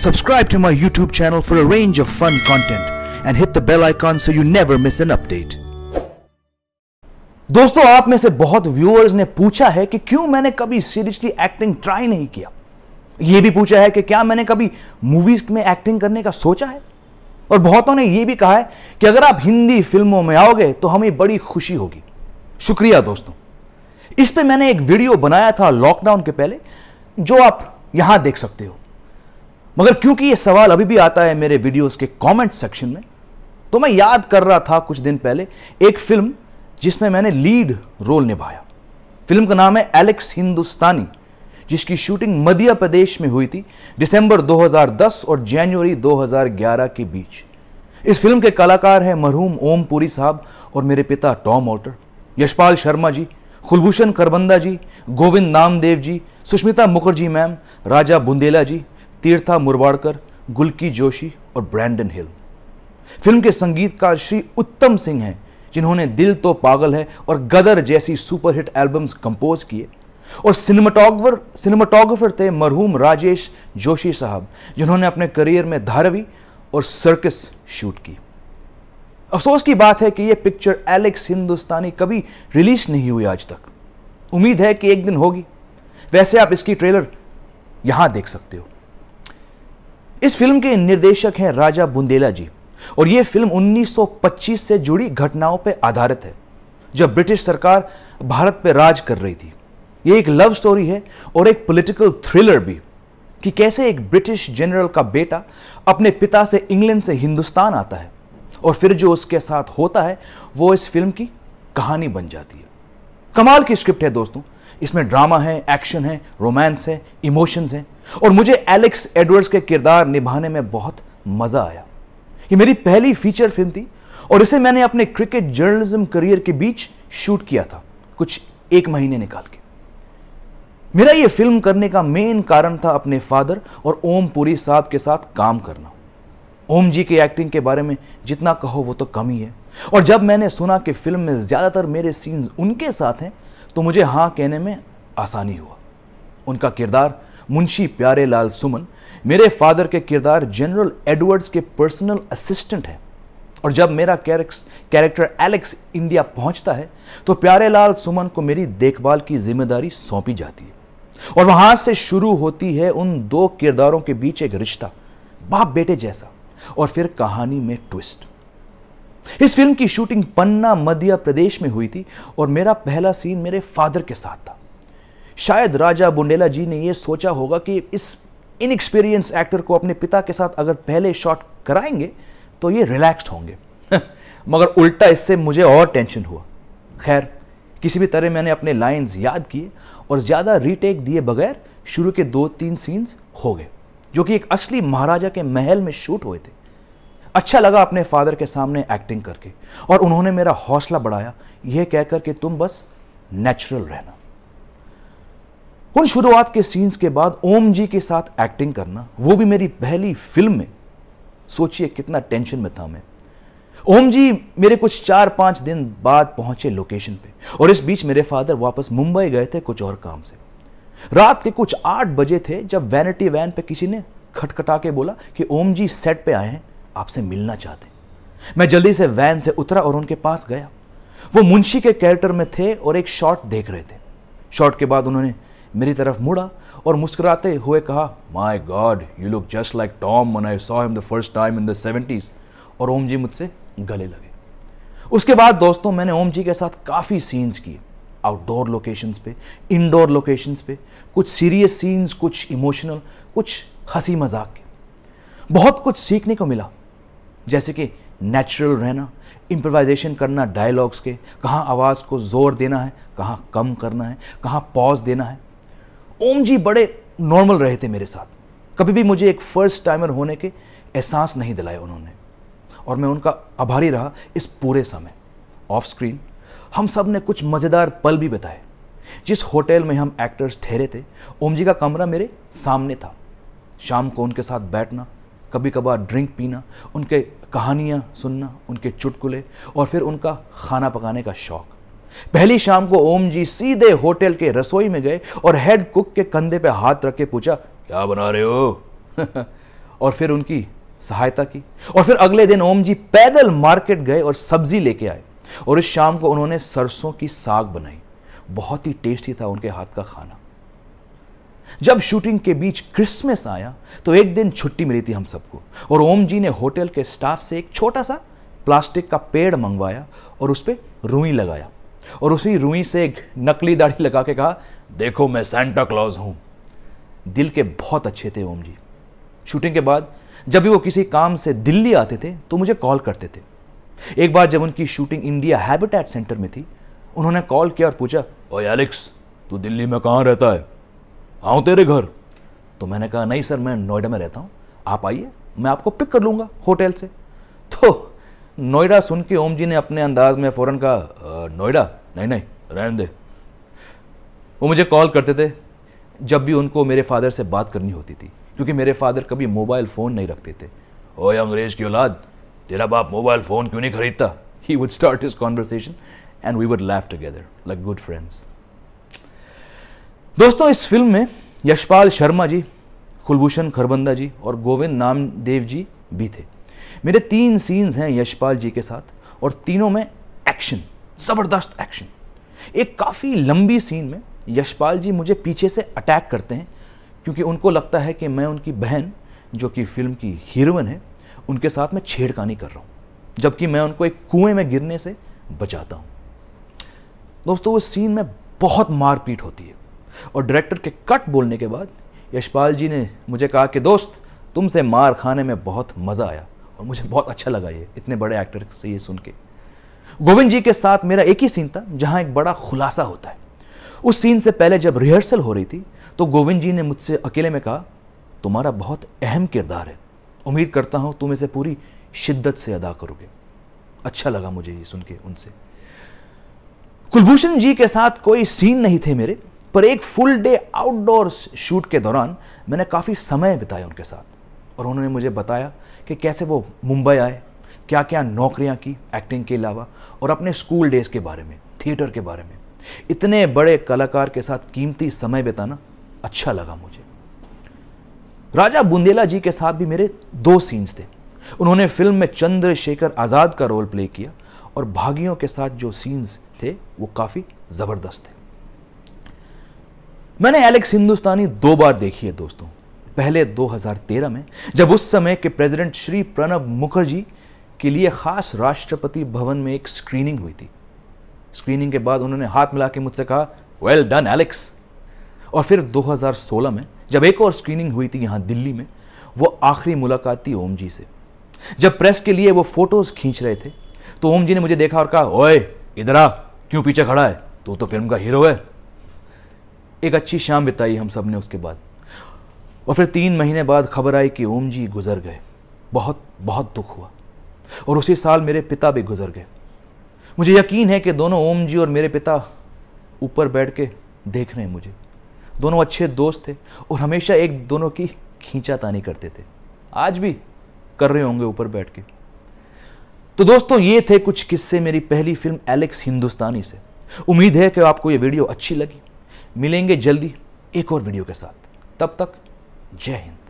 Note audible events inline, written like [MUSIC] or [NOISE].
Subscribe to my YouTube channel for a range of fun content and hit the bell icon so you never miss an update. दोस्तों आप में से बहुत viewers ने पूछा है कि क्यों मैंने कभी सीरियसली एक्टिंग ट्राई नहीं किया यह भी पूछा है कि क्या मैंने कभी मूवीज में एक्टिंग करने का सोचा है और बहुतों ने यह भी कहा है कि अगर आप हिंदी फिल्मों में आओगे तो हमें बड़ी खुशी होगी शुक्रिया दोस्तों इस पर मैंने एक वीडियो बनाया था लॉकडाउन के पहले जो आप यहां देख सकते हो मगर क्योंकि ये सवाल अभी भी आता है मेरे वीडियोस के कमेंट सेक्शन में तो मैं याद कर रहा था कुछ दिन पहले एक फिल्म जिसमें मैंने लीड रोल निभाया फिल्म का नाम है एलेक्स हिंदुस्तानी जिसकी शूटिंग मध्य प्रदेश में हुई थी दिसंबर 2010 और जनवरी 2011 के बीच इस फिल्म के कलाकार हैं मरहूम ओम पुरी साहब और मेरे पिता Tom Alter Yashpal Sharma ji Kulbhushan Kharbanda ji Govind Namdev ji Sushmita Mukherjee ma'am Raja Bundela ji Teertha Murbadkar Gulki Joshi और ब्रैंडन हिल फिल्म के संगीतकार श्री उत्तम सिंह हैं जिन्होंने दिल तो पागल है और गदर जैसी सुपरहिट एल्बम्स कंपोज किए और सिनेमाटोग्राफर सिनेमाटोग्राफर थे मरहूम राजेश जोशी साहब जिन्होंने अपने करियर में धारवी और सर्कस शूट की अफसोस की बात है कि यह पिक्चर एलेक्स हिंदुस्तानी कभी रिलीज नहीं हुई आज तक उम्मीद है कि एक दिन होगी वैसे आप इसकी ट्रेलर यहां देख सकते हो इस फिल्म के निर्देशक हैं राजा बुंदेला जी और यह फिल्म 1925 से जुड़ी घटनाओं पर आधारित है जब ब्रिटिश सरकार भारत पर राज कर रही थी यह एक लव स्टोरी है और एक पॉलिटिकल थ्रिलर भी कि कैसे एक ब्रिटिश जनरल का बेटा अपने पिता से इंग्लैंड से हिंदुस्तान आता है और फिर जो उसके साथ होता है वो इस फिल्म की कहानी बन जाती है कमाल की स्क्रिप्ट है दोस्तों इसमें ड्रामा है एक्शन है रोमांस है इमोशंस हैं और मुझे एलेक्स एडवर्ड्स के किरदार निभाने में बहुत मजा आया ये मेरी पहली फीचर फिल्म थी और इसे मैंने अपने क्रिकेट जर्नलिज्म करियर के बीच शूट किया था कुछ एक महीने निकाल के मेरा ये फिल्म करने का मेन कारण था अपने फादर और ओम पुरी साहब के साथ काम करना ओम जी के एक्टिंग के बारे में जितना कहो वो तो कम ही है और जब मैंने सुना कि फिल्म में ज़्यादातर मेरे सीन्स उनके साथ हैं तो मुझे हां कहने में आसानी हुआ उनका किरदार मुंशी प्यारे लाल सुमन मेरे फादर के किरदार जनरल एडवर्ड्स के पर्सनल असिस्टेंट हैं और जब मेरा कैरेक्टर एलेक्स इंडिया पहुंचता है तो प्यारे लाल सुमन को मेरी देखभाल की जिम्मेदारी सौंपी जाती है और वहां से शुरू होती है उन दो किरदारों के बीच एक रिश्ता बाप बेटे जैसा और फिर कहानी में ट्विस्ट इस फिल्म की शूटिंग पन्ना मध्य प्रदेश में हुई थी और मेरा पहला सीन मेरे फादर के साथ था शायद राजा बुंडेला जी ने यह सोचा होगा कि इस इनएक्सपीरियंस एक्टर को अपने पिता के साथ अगर पहले शॉट कराएंगे तो ये रिलैक्स्ड होंगे [LAUGHS] मगर उल्टा इससे मुझे और टेंशन हुआ खैर किसी भी तरह मैंने अपने लाइंस याद किए और ज़्यादा रीटेक दिए बगैर शुरू के दो तीन सीन्स हो गए जो कि एक असली महाराजा के महल में शूट हुए थे अच्छा लगा अपने फादर के सामने एक्टिंग करके और उन्होंने मेरा हौसला बढ़ाया यह कहकर कि तुम बस नेचुरल रहना उन शुरुआत के सीन्स के बाद ओम जी के साथ एक्टिंग करना वो भी मेरी पहली फिल्म में सोचिए कितना टेंशन में था मैं ओम जी मेरे कुछ चार पाँच दिन बाद पहुंचे लोकेशन पे और इस बीच मेरे फादर वापस मुंबई गए थे कुछ और काम से रात के कुछ आठ बजे थे जब वैनिटी वैन पे किसी ने खटखटा के बोला कि ओम जी सेट पे आए हैं आपसे मिलना चाहते हैं मैं जल्दी से वैन से उतरा और उनके पास गया वो मुंशी के कैरेक्टर में थे और एक शॉट देख रहे थे शॉट के बाद उन्होंने मेरी तरफ मुड़ा और मुस्कुराते हुए कहा my God you look just like Tom man I saw him the first time in the seventies और ओम जी मुझसे गले लगे उसके बाद दोस्तों मैंने ओम जी के साथ काफ़ी सीन्स किए आउटडोर लोकेशंस पे इंडोर लोकेशंस पे कुछ सीरियस सीन्स कुछ इमोशनल कुछ हंसी मजाक के बहुत कुछ सीखने को मिला जैसे कि नेचुरल रहना इम्प्रोवाइजेशन करना डायलॉग्स के कहाँ आवाज़ को ज़ोर देना है कहाँ कम करना है कहाँ पॉज देना है ओम जी बड़े नॉर्मल रहे थे मेरे साथ कभी भी मुझे एक फर्स्ट टाइमर होने के एहसास नहीं दिलाए उन्होंने और मैं उनका आभारी रहा इस पूरे समय ऑफ स्क्रीन हम सब ने कुछ मज़ेदार पल भी बताए जिस होटल में हम एक्टर्स ठहरे थे ओम जी का कमरा मेरे सामने था शाम को उनके साथ बैठना कभी कभार ड्रिंक पीना उनके कहानियाँ सुनना उनके चुटकुले और फिर उनका खाना पकाने का शौक़ पहली शाम को ओम जी सीधे होटल के रसोई में गए और हेड कुक के कंधे पे हाथ रख के पूछा क्या बना रहे हो [LAUGHS] और फिर उनकी सहायता की और फिर अगले दिन ओम जी पैदल मार्केट गए और सब्जी लेके आए और इस शाम को उन्होंने सरसों की साग बनाई बहुत ही टेस्टी था उनके हाथ का खाना जब शूटिंग के बीच क्रिसमस आया तो एक दिन छुट्टी मिली थी हम सबको और ओम जी ने होटल के स्टाफ से एक छोटा सा प्लास्टिक का पेड़ मंगवाया और उस पर रुई लगाया और उसी रूई से एक नकली दाढ़ी लगा के कहा देखो मैं सेंटा क्लॉज हूं दिल के बहुत अच्छे थे ओम जी शूटिंग के बाद जब भी वो किसी काम से दिल्ली आते थे तो मुझे कॉल करते थे एक बार जब उनकी शूटिंग इंडिया हैबिटेट सेंटर में थी उन्होंने कॉल किया और पूछा ओ एलेक्स तू दिल्ली में कहाँ रहता है आऊँ तेरे घर तो मैंने कहा नहीं सर मैं नोएडा में रहता हूँ आप आइए मैं आपको पिक कर लूँगा होटल से तो नोएडा सुन के ओम जी ने अपने अंदाज में फ़ौरन कहा नोएडा नहीं नहीं रहने दे वो मुझे कॉल करते थे जब भी उनको मेरे फादर से बात करनी होती थी क्योंकि मेरे फादर कभी मोबाइल फ़ोन नहीं रखते थे ओए अंग्रेज की औलाद तेरा बाप मोबाइल फ़ोन क्यों नहीं खरीदता he would start his conversation and we would laugh together like good friends दोस्तों इस फिल्म में यशपाल शर्मा जी कुलभूषण खरबंदा जी और गोविंद नामदेव जी भी थे मेरे तीन सीन्स हैं यशपाल जी के साथ और तीनों में एक्शन ज़बरदस्त एक्शन एक काफ़ी लंबी सीन में यशपाल जी मुझे पीछे से अटैक करते हैं क्योंकि उनको लगता है कि मैं उनकी बहन जो कि फिल्म की हीरोइन है उनके साथ मैं छेड़खानी कर रहा हूँ जबकि मैं उनको एक कुएं में गिरने से बचाता हूँ दोस्तों उस सीन में बहुत मारपीट होती है और डायरेक्टर के कट बोलने के बाद यशपाल जी ने मुझे कहा कि दोस्त तुमसे मार खाने में बहुत मज़ा आया और मुझे बहुत अच्छा लगा ये इतने बड़े एक्टर से ये सुन के गोविंद जी के साथ मेरा एक ही सीन था जहाँ एक बड़ा खुलासा होता है उस सीन से पहले जब रिहर्सल हो रही थी तो गोविंद जी ने मुझसे अकेले में कहा तुम्हारा बहुत अहम किरदार है उम्मीद करता हूँ तुम इसे पूरी शिद्दत से अदा करोगे अच्छा लगा मुझे ये सुन के उनसे कुलभूषण जी के साथ कोई सीन नहीं थे मेरे पर एक फुल डे आउटडोर शूट के दौरान मैंने काफ़ी समय बिताया उनके साथ और उन्होंने मुझे बताया कि कैसे वो मुंबई आए क्या क्या नौकरियां की एक्टिंग के अलावा और अपने स्कूल डेज के बारे में थिएटर के बारे में इतने बड़े कलाकार के साथ कीमती समय बिताना अच्छा लगा मुझे राजा बुंदेला जी के साथ भी मेरे दो सीन्स थे उन्होंने फिल्म में चंद्रशेखर आज़ाद का रोल प्ले किया और भागियों के साथ जो सीन्स थे वो काफ़ी ज़बरदस्त थे मैंने एलेक्स हिंदुस्तानी दो बार देखी है दोस्तों पहले 2013 में जब उस समय के प्रेसिडेंट श्री प्रणब मुखर्जी के लिए खास राष्ट्रपति भवन में एक स्क्रीनिंग हुई थी स्क्रीनिंग के बाद उन्होंने हाथ मिला के मुझसे कहा वेल डन एलेक्स और फिर 2016 में जब एक और स्क्रीनिंग हुई थी यहाँ दिल्ली में वो आखिरी मुलाकात थी ओम जी से जब प्रेस के लिए वो फोटोज खींच रहे थे तो ओम जी ने मुझे देखा और कहा ओए इधर आ क्यों पीछे खड़ा है तू तो, तो फिल्म का हीरो है एक अच्छी शाम बिताई हम सब ने उसके बाद और फिर तीन महीने बाद खबर आई कि ओम जी गुजर गए बहुत बहुत दुख हुआ और उसी साल मेरे पिता भी गुजर गए मुझे यकीन है कि दोनों ओम जी और मेरे पिता ऊपर बैठ के देख रहे हैं मुझे दोनों अच्छे दोस्त थे और हमेशा एक दोनों की खींचातानी करते थे आज भी कर रहे होंगे ऊपर बैठ के तो दोस्तों ये थे कुछ किस्से मेरी पहली फिल्म एलेक्स हिंदुस्तानी से उम्मीद है कि आपको ये वीडियो अच्छी लगी मिलेंगे जल्दी एक और वीडियो के साथ तब तक जय हिंद